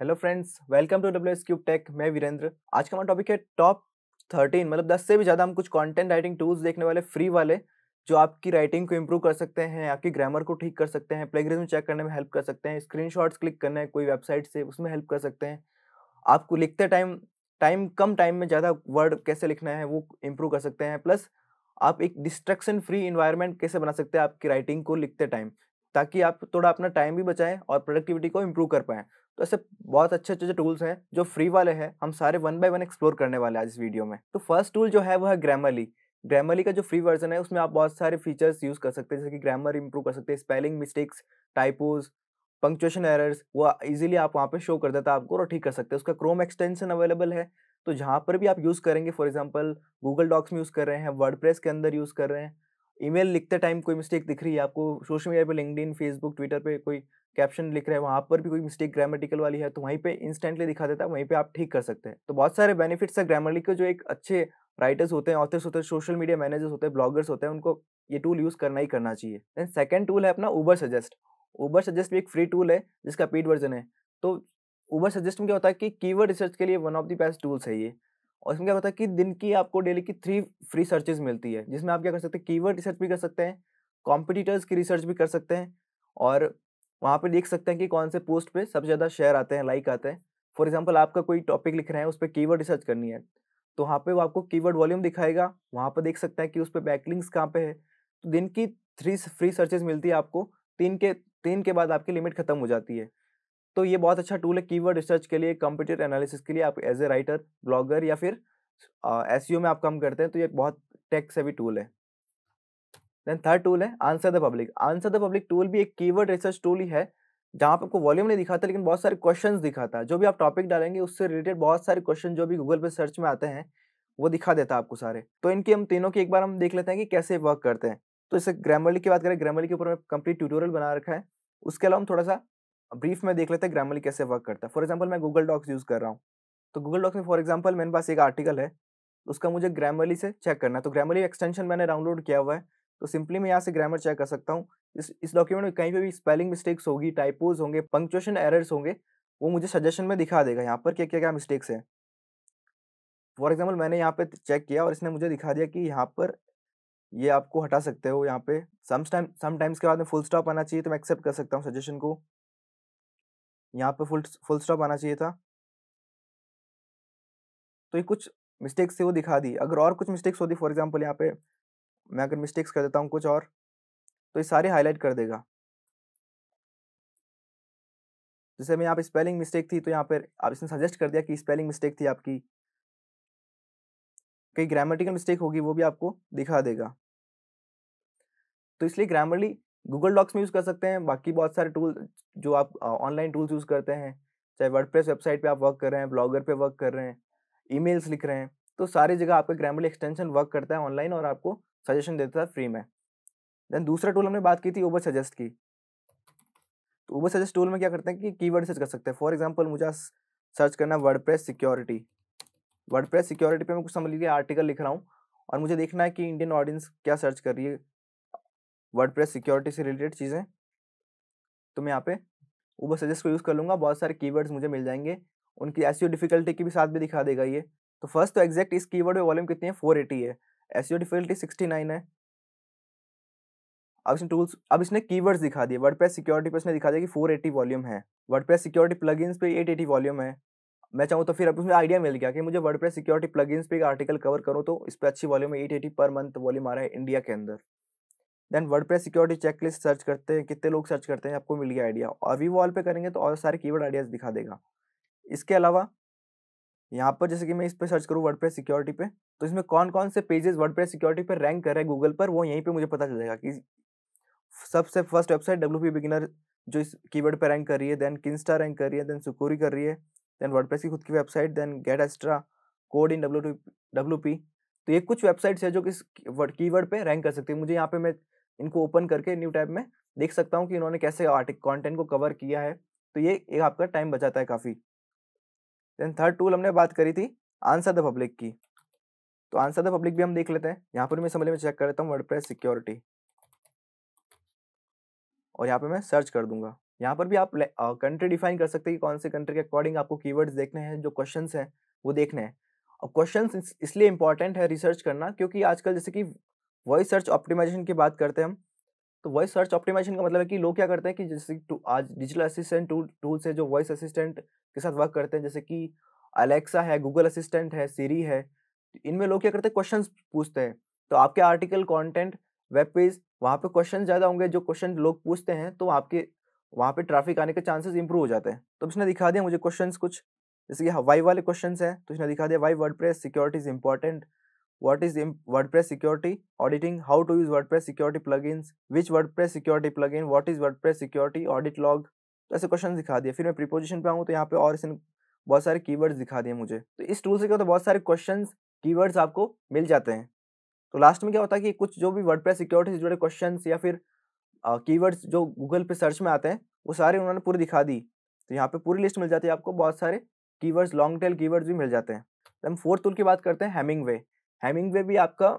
hello friends welcome to W S cube tech मैं वीरेंद्र आज का हमारा टॉपिक है टॉप थर्टीन मतलब दस से भी ज़्यादा हम कुछ कंटेंट राइटिंग टूल्स देखने वाले फ्री वाले जो आपकी राइटिंग को इम्प्रूव कर सकते हैं आपकी ग्रामर को ठीक कर सकते हैं में चेक करने में हेल्प कर सकते हैं स्क्रीन क्लिक करना है कोई वेबसाइट से उसमें हेल्प कर सकते हैं आपको लिखते टाइम टाइम कम टाइम में ज़्यादा वर्ड कैसे लिखना है वो इम्प्रूव कर सकते हैं प्लस आप एक डिस्ट्रक्शन फ्री इन्वायरमेंट कैसे बना सकते हैं आपकी राइटिंग को लिखते टाइम ताकि आप थोड़ा अपना टाइम भी बचाएं और प्रोडक्टिविटी को इम्प्रूव कर पाएँ तो ऐसे बहुत अच्छे अच्छे टूल्स हैं जो फ्री वाले हैं हम सारे वन बाय वन एक्सप्लोर करने वाले हैं आज इस वीडियो में तो फर्स्ट टूल जो है वह है ग्रामरली ग्रामरली का जो फ्री वर्जन है उसमें आप बहुत सारे फीचर्स यूज़ कर सकते हैं जैसे कि ग्रामर इम्प्रूव कर सकते हैं spelling mistakes typos punctuation errors वो इजीली आप वहाँ पे शो कर देता है आपको और ठीक कर सकते हैं उसका क्रोम एक्सटेंशन अवेलेबल है तो जहाँ पर भी आप यूज़ करेंगे फॉर एग्जाम्पल गूगल डॉक्स में यूज़ कर रहे हैं वर्ड के अंदर यूज़ कर रहे हैं ईमेल लिखते टाइम कोई मिस्टेक दिख रही है आपको सोशल मीडिया पे लिंकडिन फेसबुक ट्विटर पे कोई कैप्शन लिख रहे हैं वहाँ पर भी कोई मिस्टेक ग्रामेटिकल वाली है तो वहीं पे इंस्टेंटली दिखा देता है वहीं पे आप ठीक कर सकते हैं तो बहुत सारे बेनिफिट्स है ग्रामरली के जो एक अच्छे राइटर्स होते हैं ऑथर्स होते हैं सोशल मीडिया मैनेजर्स होते हैं ब्लॉगर्स होते हैं उनको ये टूल यूज़ करना ही करना चाहिए देन सेकेंड टूल है अपना ऊबर सजेस्ट ऊबर सजेस्ट भी एक फ्री टूल है जिसका पेड वर्जन है तो ऊबर सजेस्ट में क्या होता है कि कीवर्ड रिसर्च के लिए one of the best tools है ये और इसमें क्या होता है कि दिन की आपको डेली की थ्री फ्री सर्चेज मिलती है जिसमें आप क्या कर सकते हैं कीवर्ड रिसर्च भी कर सकते हैं कॉम्पिटिटर्स की रिसर्च भी कर सकते हैं और वहाँ पर देख सकते हैं कि कौन से पोस्ट पर सबसे ज़्यादा शेयर आते हैं लाइक आते हैं फॉर एग्जाम्पल आपका कोई टॉपिक लिख रहे हैं उस पर कीवर्ड रिसर्च करनी है तो वहाँ पर वो आपको कीवर्ड वॉल्यूम दिखाएगा वहाँ पर देख सकते हैं कि उस पर बैकलिंग्स कहाँ पर है तो दिन की थ्री फ्री सर्चेज मिलती है आपको तीन के तीन के बाद आपकी लिमिट खत्म हो जाती है तो ये बहुत अच्छा टूल है कीवर्ड रिसर्च के लिए कंप्यूटर एनालिसिस के लिए आप एज ए राइटर ब्लॉगर या फिर एस uh, e में आप कम करते हैं तो ये बहुत टेक भी टूल है देन थर्ड टूल है answer the public answer the public tool भी एक कीवर्ड रिसर्च टूल ही है जहाँ पर आपको वॉल्यूम नहीं दिखाता लेकिन बहुत सारे क्वेश्चन दिखाता है जो भी आप टॉपिक डालेंगे उससे रिलेटेड बहुत सारे क्वेश्चन जो भी गूगल पर सर्च में आते हैं वो दिखा देता है आपको सारे तो इनके हम तीनों की एक बार हम देख लेते हैं कि कैसे वर्क करते हैं तो इसे ग्रामरली की बात करें ग्रामरली के ऊपर मैं कंप्लीट ट्यूटोरियल बना रखा है उसके अलावा हम थोड़ा सा ब्रीफ में देख लेते हैं ग्रामरली कैसे वर्क करता है फॉर एग्जाम्पल मैं गूगल डॉक्स यूज़ कर रहा हूँ तो गूगल डॉक्स में फॉर एग्जाम्पल मेरे पास एक आर्टिकल है उसका मुझे ग्रामरली से चेक करना है तो ग्रामरली एक्सटेंशन मैंने डाउनलोड किया हुआ है तो सिंपली मैं यहाँ से ग्रामर चेक कर सकता हूँ इस इस डॉक्यूमेंट में कहीं पे भी स्पेलिंग मिस्टेक्स होगी टाइपोज होंगे पंक्चुएशन एरर्स होंगे वो मुझे सजेशन में दिखा देगा यहाँ पर क्या क्या क्या मिस्टेक्स हैं फॉर एग्जाम्पल मैंने यहाँ पर चेक किया और इसने मुझे दिखा दिया कि यहाँ पर ये आपको हटा सकते हो यहाँ पे समटाइम समटाइम्स के बाद में फुल स्टॉप आना चाहिए तो मैं एक्सेप्ट कर सकता हूँ सजेशन को यहाँ पे फुल फुल स्टॉप आना चाहिए था तो ये कुछ मिस्टेक्स थे वो दिखा दी अगर और कुछ मिस्टेक्स होती फॉर एग्जाम्पल यहाँ पे मैं अगर मिस्टेक्स कर देता हूँ कुछ और तो ये सारे हाईलाइट कर देगा जैसे मैं यहाँ पे स्पेलिंग मिस्टेक थी तो यहाँ पर आप इसने सजेस्ट कर दिया कि स्पेलिंग मिस्टेक थी आपकी कई ग्रामेटिकल मिस्टेक होगी वो भी आपको दिखा देगा तो इसलिए ग्रामरली गूगल डॉक्स में यूज़ कर सकते हैं बाकी बहुत सारे टूल जो आप ऑनलाइन टूल्स यूज़ करते हैं चाहे वर्ड वेबसाइट पर आप वर्क कर रहे हैं ब्लॉगर पर वर्क कर रहे हैं ई लिख रहे हैं तो सारी जगह आपका ग्रामर एक्सटेंशन वर्क करता है ऑनलाइन और आपको सजेशन देता है फ्री में देन दूसरा टूल हमने बात की थी ओबर सजेस्ट की तो ओबर सजेस्ट टूल में क्या करते हैं कि कीवर्ड सर्च कर सकते हैं फॉर एग्जांपल मुझे सर्च करना है word security word press security पे मैं कुछ समझ लीजिए आर्टिकल लिख रहा हूँ और मुझे देखना है कि इंडियन ऑडियंस क्या सर्च कर रही है वर्ड सिक्योरिटी से रिलेटेड चीज़ें तो मैं यहाँ पे ऊबर सजेस्ट को यूज़ कर लूँगा बहुत सारे कीवर्ड्स मुझे मिल जाएंगे उनकी एस डिफिकल्टी e की भी साथ भी दिखा देगा ये तो फर्स्ट तो एग्जैक्ट इस कीवर्ड में वॉल्यूम कितनी है फोर एटी है एस डिफिकल्टी सिक्सटी नाइन है अब इसने टूल्स अब इसने कीवर्ड्स दिखा दिए वर्ड सिक्योरिटी पर इसने दिखा दिया कि फोर एटी वॉल्यूम है वर्ड सिक्योरिटी प्लगइन्स पर एट एटी वॉल्यूम है मैं चाहूँ तो फिर अब उसमें आइडिया मिल गया कि मुझे वर्ड सिक्योरिटी प्लगिन पर एक आर्टिकल कवर करूँ तो इस पर अच्छी वॉल्यूम है eight eighty per month volume आ रहा है इंडिया के अंदर then word security check list search करते हैं कितने लोग सर्च करते हैं आपको मिल गया आइडिया और वॉल पे करेंगे तो और सारे कीवर्ड आइडियाज दिखा देगा इसके अलावा यहाँ पर जैसे कि मैं इस पर सर्च करूँ वर्ड सिक्योरिटी पे तो इसमें कौन कौन से पेजेस वर्ड सिक्योरिटी पे रैंक कर रहे हैं गूगल पर वो यहीं पर मुझे पता चलेगा कि सबसे फर्स्ट वेबसाइट डब्ल्यू बिगिनर जो इस कीवर्ड पर रैंक कर रही है देन किंस्टा रैंक कर रही है देन सुकोरी कर रही है देन वर्डप्रेस की खुद की website then get extra code in W W P तो ये कुछ वेबसाइट्स है जो किस वर्ड कीवर्ड पे रैंक कर सकती है मुझे यहाँ पे मैं इनको ओपन करके न्यू टैब में देख सकता हूँ कि इन्होंने कैसे आर्टिक कॉन्टेंट को कवर किया है तो ये एक आपका टाइम बचाता है काफ़ी देन थर्ड टूल हमने बात करी थी आंसर द पब्लिक की तो आंसर द पब्लिक भी हम देख लेते हैं यहाँ पर मैं समझ में चेक कर लेता हूँ वर्ड सिक्योरिटी और यहाँ पे मैं सर्च कर दूंगा यहाँ पर भी आप कंट्री डिफाइन कर सकते हैं कि कौन से कंट्री के अकॉर्डिंग आपको कीवर्ड्स देखने हैं जो क्वेश्चन हैं वो देखने हैं और क्वेश्चन इसलिए इंपॉर्टेंट है रिसर्च करना क्योंकि आजकल जैसे कि वॉइस सर्च ऑप्टिमाइजेशन की बात करते हैं हम तो वॉइस सर्च ऑप्टिमाइजेशन का मतलब है कि लोग क्या करते हैं कि जैसे आज डिजिटल असिस्टेंट टूल टूल्स है जो वॉइस असिस्टेंट के साथ वर्क करते हैं जैसे कि अलेक्सा है गूगल असिस्टेंट है सीरी है तो इनमें लोग क्या करते हैं क्वेश्चन पूछते हैं तो आपके आर्टिकल कॉन्टेंट वेब पेज वहाँ पर क्वेश्चन ज़्यादा होंगे जो क्वेश्चन लोग पूछते हैं तो आपके वहाँ पर ट्रैफिक आने के चांसेस इंप्रूव हो जाते हैं तो इसने दिखा दिया मुझे क्वेश्चन कुछ जैसे कि वाई वाले क्वेश्चन हैं तो इसने दिखा दिया why word security is important what is WordPress security, auditing, how to use WordPress security plugins, which WordPress security plugin, what is WordPress security, audit log, तो ऐसे क्वेश्चन दिखा दिए फिर मैं प्रीपोजिशन पे आऊँ तो यहाँ पे और इसमें बहुत सारे कीवर्ड्स दिखा दिए मुझे तो इस टूल से क्या होता है बहुत सारे क्वेश्चन कीवर्ड्स आपको मिल जाते हैं तो लास्ट में क्या होता है कि कुछ जो भी वर्डप्रेस सिक्योरिटी से जुड़े क्वेश्चन या फिर कीवर्ड्स जो गूगल पे सर्च में आते हैं वो सारे उन्होंने पूरी दिखा दी तो यहाँ पर पूरी लिस्ट मिल जाती है आपको बहुत सारे कीवर्ड्स लॉन्ग टेल कीवर्ड्स भी मिल जाते हैं तो हम फोर्थ टूल की बात करते हैं हेमिंग वे हैमिंग वे भी आपका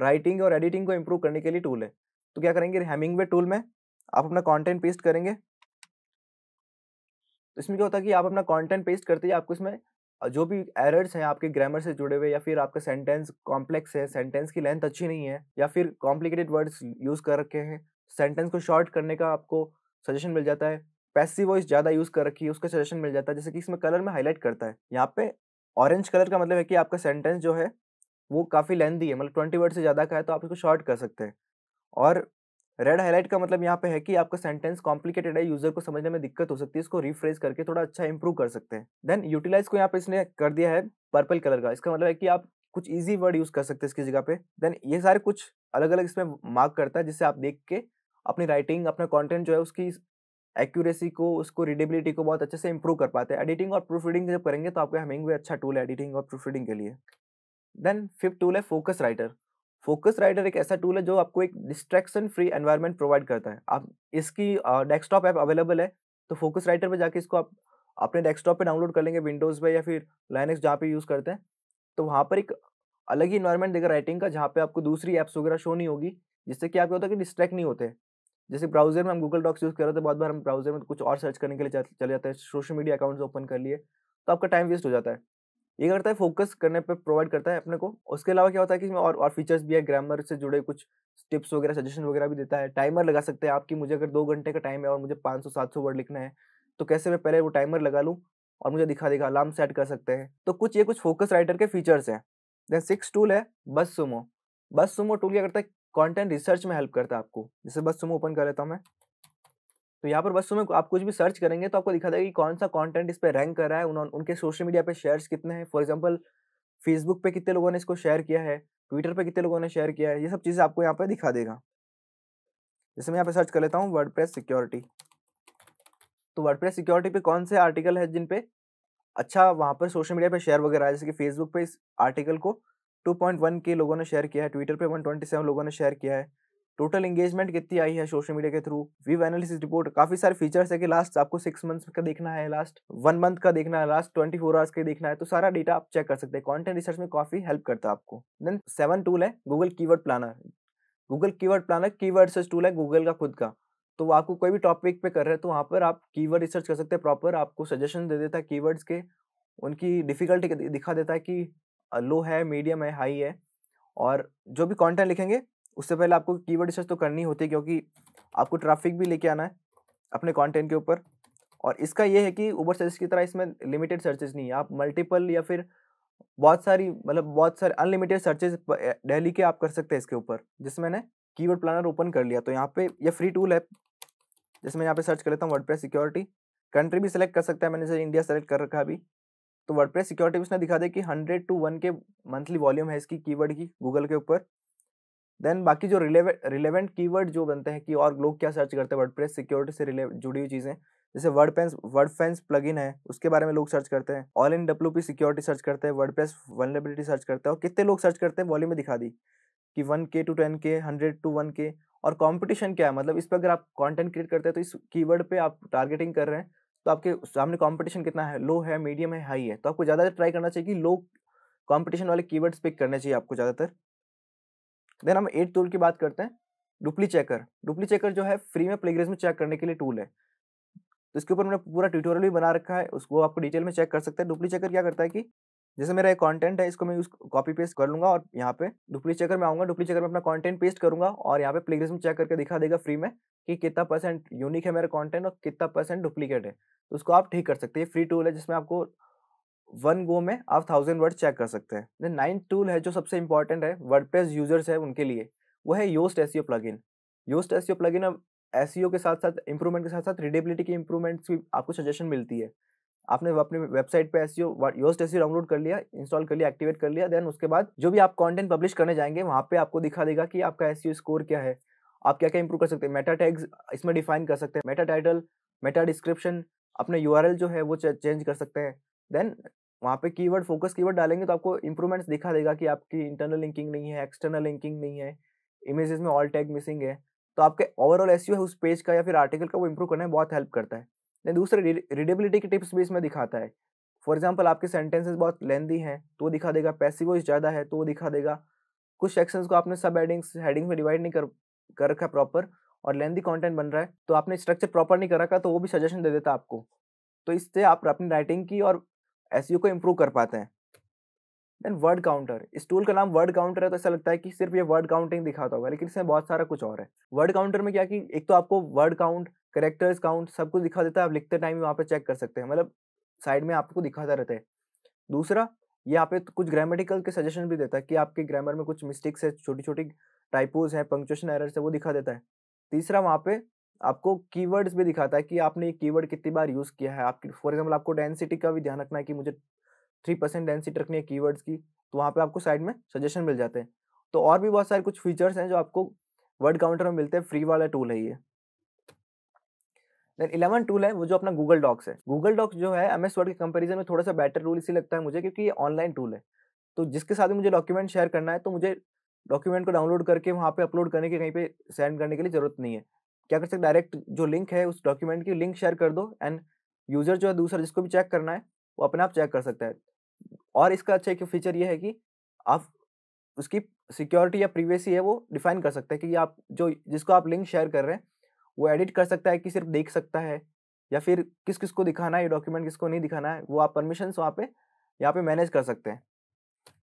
राइटिंग और एडिटिंग को इम्प्रूव करने के लिए टूल है तो क्या करेंगे हैमिंग वे टूल में आप अपना कॉन्टेंट पेस्ट करेंगे तो इसमें क्या होता है कि आप अपना कॉन्टेंट पेस्ट करते ही आपको इसमें जो भी एरर्स हैं आपके ग्रामर से जुड़े हुए या फिर आपका सेंटेंस कॉम्प्लेक्स है सेंटेंस की लेंथ अच्छी नहीं है या फिर कॉम्प्लिकेटेड वर्ड्स यूज़ कर रखे हैं सेंटेंस को शॉर्ट करने का आपको सजेशन मिल जाता है पैसिव वॉइस ज़्यादा यूज़ कर रखी है उसका सजेशन मिल जाता है जैसे कि इसमें कलर में हाईलाइट करता है यहाँ पे ऑरेंज कलर का मतलब है कि आपका सेंटेंस जो है वो काफ़ी लेंदी है मतलब ट्वेंटी वर्ड से ज़्यादा का है तो आप इसको शॉर्ट कर सकते हैं और रेड हाईलाइट का मतलब यहाँ पे है कि आपका सेंटेंस कॉम्प्लिकेटेड है यूजर को समझने में दिक्कत हो सकती है इसको रिफ्रेज करके थोड़ा अच्छा इंप्रूव कर सकते हैं देन यूटिलाइज को यहाँ पे इसने कर दिया है पर्पल कलर का इसका मतलब है कि आप कुछ इजी वर्ड यूज कर सकते हैं इसकी जगह पे देन ये सारे कुछ अलग अलग इसमें मार्क करता है जिससे आप देख के अपनी राइटिंग अपना कॉन्टेंट जो है उसकी एक्यूरेसी को उसको रीडेबिलिटी को बहुत अच्छे से इंप्रूव कर पाते हैं एडिटिंग और प्रूफ रीडिंग जब करेंगे तो आपका हमिंग अच्छा टूल है एडिटिंग और प्रूफ रीडिंग के लिए देन फिफ्थ टूल है फोकस राइटर फोकस राइटर एक ऐसा टूल है जो आपको एक डिस्ट्रैक्शन फ्री एनवायरनमेंट प्रोवाइड करता है आप इसकी डेस्कटॉप ऐप अवेलेबल है तो फोकस राइटर पर जाके इसको आप अपने डेस्कटॉप पे डाउनलोड कर लेंगे विंडोज़ पे या फिर लाइनक्स जहाँ पे यूज़ करते हैं तो वहाँ पर एक अलग ही इन्वायरमेंट देगा राइटिंग का जहाँ पे आपको दूसरी ऐप्स वगैरह शो नहीं होगी जिससे कि आपको होता है कि डिस्ट्रैक्ट नहीं होते जैसे ब्राउजर में हम गूगल डॉक्स यूज़ कर रहे थे बहुत बार हम ब्राउजर में कुछ और सर्च करने के लिए चले जाते हैं सोशल मीडिया अकाउंट्स ओपन कर लिए तो आपका टाइम वेस्ट हो जाता है ये करता है फोकस करने पर प्रोवाइड करता है अपने को उसके अलावा क्या होता है कि इसमें और और फीचर्स भी है ग्रामर से जुड़े कुछ टिप्स वगैरह सजेशन वगैरह भी देता है टाइमर लगा सकते हैं आपकी मुझे अगर दो घंटे का टाइम है और मुझे पाँच सौ सात सौ वर्ड लिखना है तो कैसे मैं पहले वो टाइमर लगा लूँ और मुझे दिखा देगा अलार्म सेट कर सकते हैं तो कुछ ये कुछ फोकस राइटर के फीचर्स हैं देन सिक्स टूल है बस सुमो बस सुमो टूल क्या करता है कंटेंट रिसर्च में हेल्प करता है आपको जैसे बस सुमो ओपन कर लेता हूँ मैं तो यहाँ पर बस तुम्हें आप कुछ भी सर्च करेंगे तो आपको दिखा देगा कि कौन सा कंटेंट इस पर रैंक कर रहा है उन्होंने उनके सोशल मीडिया पे शेयर्स कितने हैं फॉर एग्जांपल फेसबुक पे कितने लोगों ने इसको शेयर किया है ट्विटर पे कितने लोगों ने शेयर किया है ये सब चीज़ें आपको यहाँ पे दिखा देगा जैसे मैं यहाँ पे सर्च कर लेता हूँ वर्ड सिक्योरिटी तो वर्ड सिक्योरिटी पे कौन से आर्टिकल है जिनपे अच्छा वहाँ पर सोशल मीडिया पर शेयर वगैरह है जैसे कि फेसबुक पे इस आर्टिकल को टू के लोगों ने शेयर किया है ट्विटर पर वन लोगों ने शेयर किया है टोटल एंगेजमेंट कितनी आई है सोशल मीडिया के थ्रू वीव एनालिसिस रिपोर्ट काफी सारे फीचर्स है कि लास्ट आपको सिक्स मंथ्स का देखना है लास्ट वन मंथ का देखना है लास्ट ट्वेंटी फोर आवर्स का देखना है तो सारा डेटा आप चेक कर सकते हैं कंटेंट रिसर्च में काफी हेल्प करता है आपको देन सेवन टूल है Google keyword planner Google keyword planner keyword research tool है गूगल का खुद का तो आपको कोई भी टॉपिक पे कर रहे हैं तो वहाँ पर आप कीवर्ड रिसर्च कर सकते हैं प्रॉपर आपको सजेशन दे देता है कीवर्ड्स के उनकी डिफिकल्टी दिखा देता है कि लो है मीडियम है हाई है और जो भी कंटेंट लिखेंगे उससे पहले आपको कीवर्ड रिसर्च तो करनी होती है क्योंकि आपको ट्रैफिक भी लेके आना है अपने कंटेंट के ऊपर और इसका ये है कि ऊबर सर्च की तरह इसमें लिमिटेड सर्चेज नहीं है आप मल्टीपल या फिर बहुत सारी मतलब बहुत सारे अनलिमिटेड सर्चेज डेली के आप कर सकते हैं इसके ऊपर जिसमें मैंने कीवर्ड प्लानर ओपन कर लिया तो यहाँ पे ये फ्री टूल है जिसमें यहाँ पे सर्च कर लेता हूँ वर्ड सिक्योरिटी कंट्री भी सिलेक्ट कर सकता है मैंने जैसे इंडिया सेलेक्ट कर रखा अभी तो वर्ड सिक्योरिटी उसने दिखा दे कि hundred to one K monthly volume है इसकी कीवर्ड की गूगल के ऊपर देन बाकी जो रिलेवेंट रिलेवेंट कीवर्ड जो बनते हैं कि और लोग क्या सर्च करते हैं वर्ड सिक्योरिटी से रिले जुड़ी हुई चीज़ें जैसे word fence word fence plug है उसके बारे में लोग सर्च करते हैं all in W security search करते हैं वर्ड प्रेस वनलेबिलिटी सर्च करते हैं और कितने लोग सर्च करते हैं वॉल्यू में दिखा दी कि one K to ten K hundred to one K और कॉम्पिटिशन क्या है मतलब इस पर अगर आप कॉन्टेंट क्रिएट करते हैं तो इस वर्ड पर आप टारगेटिंग कर रहे हैं तो आपके सामने कॉम्पिटिशन कितना है लो है मीडियम है हाई है तो आपको ज़्यादातर ट्राई करना चाहिए कि लो कॉम्पिटिशन वाले वर्ड्स पिक करने चाहिए आपको ज़्यादातर देन हम एट टूल की बात करते हैं डुप्ली चेकर डुप्ली चेकर जो है फ्री में प्लेग्रेस में चेक करने के लिए टूल है तो इसके ऊपर मैंने पूरा ट्यूटोरियल भी बना रखा है उसको आपको डिटेल में चेक कर सकते हैं डुप्ली चेकर क्या करता है कि जैसे मेरा एक कंटेंट है इसको मैं यूज कॉपी पेस्ट कर लूँगा और यहाँ पे डुप्ली चेकर में आऊँगा डुप्ली चेकर में अपना कंटेंट पेस्ट करूँगा और यहाँ पे में चेक करके दिखा देगा फ्री में कि कितना परसेंट यूनिक है मेरा कॉन्टेंट और कितना परसेंट डुप्लीकेट है तो उसको आप ठीक कर सकते हैं फ्री टूल है जिसमें आपको वन गो में आप थाउजेंड वर्ड चेक कर सकते हैं नाइन्थ टूल है जो सबसे इंपॉर्टेंट है वर्डप्रेस यूजर्स है उनके लिए वो है Yoast S in Yoast S plug अब एस e के साथ साथ इंप्रूवमेंट के साथ साथ रीडेबिलिटी की इंप्रूवमेंट्स की आपको सजेशन मिलती है आपने अपने वेबसाइट पे एस योस्ट एस डाउनलोड कर लिया इंस्टॉल कर लिया एक्टिवेट कर लिया देन उसके बाद जो भी आप कंटेंट पब्लिश करने जाएंगे वहाँ पे आपको दिखा देगा कि आपका एस स्कोर e क्या है आप क्या क्या इंप्रूव कर सकते हैं मेटा टैग्स इसमें डिफाइन कर सकते हैं मेटा टाइटल मेटा डिस्क्रिप्शन अपने यू जो है वो चेंज कर सकते हैं देन वहाँ पे कीवर्ड फोकस कीवर्ड डालेंगे तो आपको इंप्रूवमेंट्स दिखा देगा कि आपकी इंटरनल लिंकिंग नहीं है एक्सटर्नल लिंकिंग नहीं है इमेजेस में ऑल टैग मिसिंग है तो आपके ओवरऑल एस है उस पेज का या फिर आर्टिकल का वो इम्प्रूव करने में बहुत हेल्प करता है देन दूसरे रीडेबिलिटी की टिप्स भी इसमें दिखाता है फॉर एग्जाम्पल आपके सेंटेंसेज बहुत लेंदी हैं तो दिखा देगा पैसिव वॉइस ज़्यादा है तो वो दिखा देगा कुछ सेक्शंस को आपने सब हेडिंग्स हेडिंग्स में डिवाइड नहीं कर कर रखा प्रॉपर और लेंदी कंटेंट बन रहा है तो आपने स्ट्रक्चर प्रॉपर नहीं कर रखा तो वो भी सजेशन दे देता आपको तो इससे आप अपनी राइटिंग की और एस e को इम्प्रूव कर पाते हैं देन वर्ड काउंटर इस टूल का नाम वर्ड काउंटर है तो ऐसा लगता है कि सिर्फ ये वर्ड काउंटिंग दिखाता होगा लेकिन इसमें बहुत सारा कुछ और है वर्ड काउंटर में क्या कि एक तो आपको वर्ड काउंट करेक्टर्स काउंट सब कुछ दिखा देता है आप लिखते टाइम वहाँ पे चेक कर सकते हैं मतलब साइड में आपको दिखाता रहता है दूसरा ये यहाँ पे कुछ ग्रामेटिकल के सजेशन भी देता है कि आपके ग्रामर में कुछ मिस्टेक्स है छोटी छोटी टाइपोज हैं पंक्चुएशन एरर्स है वो दिखा देता है तीसरा वहाँ पे आपको कीवर्ड्स भी दिखाता है कि आपने ये कीवर्ड कितनी बार यूज़ किया है आपकी फॉर एग्जाम्पल आपको डेंसिटी का भी ध्यान रखना है कि मुझे थ्री परसेंट डेंसिटी रखनी है कीवर्ड्स की तो वहाँ पे आपको साइड में सजेशन मिल जाते हैं तो और भी बहुत सारे कुछ फीचर्स हैं जो आपको वर्ड काउंटर में मिलते हैं फ्री वाला टूल है ये देन इलेवन टूल है वो जो अपना गूगल डॉक्स है गूगल डॉक्स जो है एम एस वर्ड के कंपेरिजन में थोड़ा सा बेटर टूल इसी लगता है मुझे क्योंकि ये ऑनलाइन टूल है तो जिसके साथ मुझे डॉक्यूमेंट शेयर करना है तो मुझे डॉक्यूमेंट को डाउनलोड करके वहाँ पे अपलोड करने के कहीं पे सेंड करने के लिए जरूरत नहीं है क्या कर सकते हैं डायरेक्ट जो लिंक है उस डॉक्यूमेंट की लिंक शेयर कर दो एंड यूजर जो है दूसरा जिसको भी चेक करना है वो अपने आप चेक कर सकता है और इसका अच्छा एक फीचर ये है कि आप उसकी सिक्योरिटी या प्रीवेसी है वो डिफाइन कर सकते हैं कि आप जो जिसको आप लिंक शेयर कर रहे हैं वो एडिट कर सकता है कि सिर्फ देख सकता है या फिर किस किस को दिखाना है ये डॉक्यूमेंट किसको नहीं दिखाना है वो आप परमिशन वहाँ पे यहाँ पे मैनेज कर सकते हैं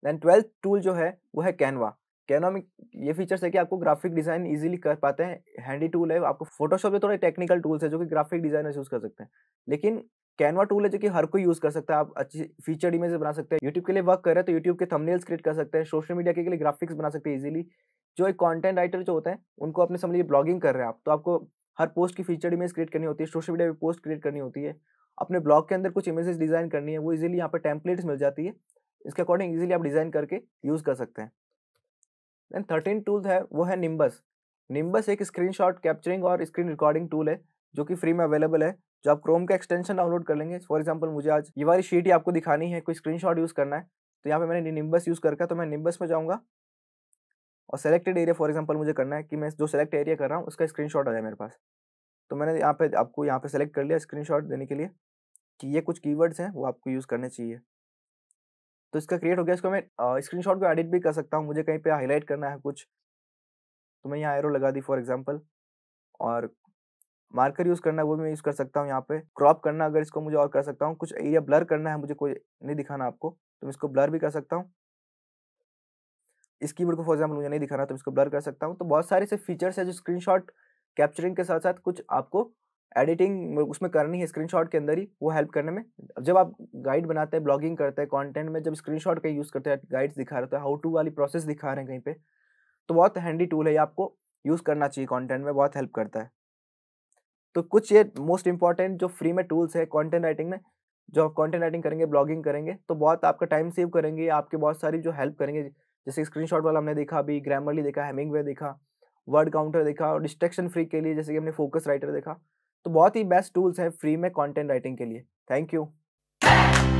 दैन ट्वेल्थ टूल जो है वो है कैनवा में ये फीचर्स है कि आपको ग्राफिक डिज़ाइन इजीली कर पाते हैं हैंडी टूल है आपको फोटोशॉप में थोड़े टेक्निकल टूल्स है जो कि ग्राफिक डिज़ाइनर्स यूज़ कर सकते हैं लेकिन कैनवा टूल है जो कि हर कोई यूज़ कर सकता है आप अच्छी फीचर्ड इमेज बना सकते हैं यूट्यूब के लिए वर्क कर रहे हैं तो यूट्यूब के थंबनेल्स क्रिएट कर सकते हैं सोशल मीडिया के लिए ग्राफिक्स बना सकते हैं इजिली जो एक कॉन्टेंट राइटर जो होते हैं उनको अपने समझिए ब्लॉगिंग कर रहे हैं आप तो आपको हर पोस्ट की फीचर्ड इमेज क्रिएट करनी होती है सोशल मीडिया पर पोस्ट क्रिएट करनी होती है अपने ब्लॉग के अंदर कुछ इमेजेस डिज़ाइन करनी है वो इजिली यहाँ पर टेम्पलेट्स मिल जाती है इसके अकॉर्डिंग इजिली आप डिज़ाइन करके यूज़ कर सकते हैं देन थर्टीन टूल है वो है निम्बस निम्बस एक शॉट कैप्चरिंग और स्क्रीन रिकॉर्डिंग टूल है जो कि फ्री में अवेलेबल है जो आप क्रोम का एक्सटेंशन डाउनलोड कर लेंगे फॉर एग्जाम्पल मुझे आज ये वाली शीट ही आपको दिखानी है कोई स्क्रीनशॉट यूज़ करना है तो यहाँ पे मैंने निम्बस यूज़ करके तो मैं निम्बस में जाऊँगा और सेलेक्टेड एरिया फॉर एग्जाम्पल मुझे करना है कि मैं जो सेलेक्ट एरिया कर रहा हूँ उसका स्क्रीन आ जाए मेरे पास तो मैंने यहाँ पे आपको यहाँ पे सेलेक्ट कर लिया शॉट देने के लिए कि ये कुछ कीवर्ड्स हैं वो आपको यूज़ करने चाहिए तो इसका क्रिएट हो गया इसको मैं स्क्रीन शॉट को एडिट भी कर सकता हूँ मुझे कहीं पर हाईलाइट करना है कुछ तो मैं यहाँ एरो लगा दी फॉर एग्जाम्पल और मार्कर यूज़ करना है वो भी मैं यूज़ कर सकता हूँ यहाँ पे क्रॉप करना अगर इसको मुझे और कर सकता हूँ कुछ एरिया ब्लर करना है मुझे कोई नहीं दिखाना आपको तो मैं इसको ब्लर भी कर सकता हूँ इस कीवर्ड को फॉर एग्जाम्पल मुझे नहीं दिखाना तो मैं इसको ब्लर कर सकता हूँ तो बहुत सारे से फीचर्स है जो स्क्रीनशॉट कैप्चरिंग के साथ साथ कुछ आपको एडिटिंग उसमें करनी है स्क्रीनशॉट के अंदर ही वो हेल्प करने में जब आप गाइड बनाते हैं ब्लॉगिंग करते हैं कंटेंट में जब स्क्रीनशॉट का यूज़ करते हैं गाइड्स दिखा रहे हैं हाउ टू वाली प्रोसेस दिखा रहे हैं कहीं पे तो बहुत हैंडी टूल है ये आपको यूज़ करना चाहिए कॉन्टेंट में बहुत हेल्प करता है तो कुछ ये मोस्ट इंपॉर्टेंट जो फ्री में टूल्स है कंटेंट राइटिंग में जो आप कॉन्टेंट राइटिंग करेंगे ब्लॉगिंग करेंगे तो बहुत आपका टाइम सेव करेंगे आपके बहुत सारी जो हेल्प करेंगे जैसे स्क्रीनशॉट वाला हमने देखा अभी ग्रामरली देखा वे देखा वर्ड काउंटर देखा और डिस्ट्रेक्शन फ्री के लिए जैसे कि हमने फोकस राइटर देखा तो बहुत ही बेस्ट टूल्स हैं फ्री में कॉन्टेंट राइटिंग के लिए थैंक यू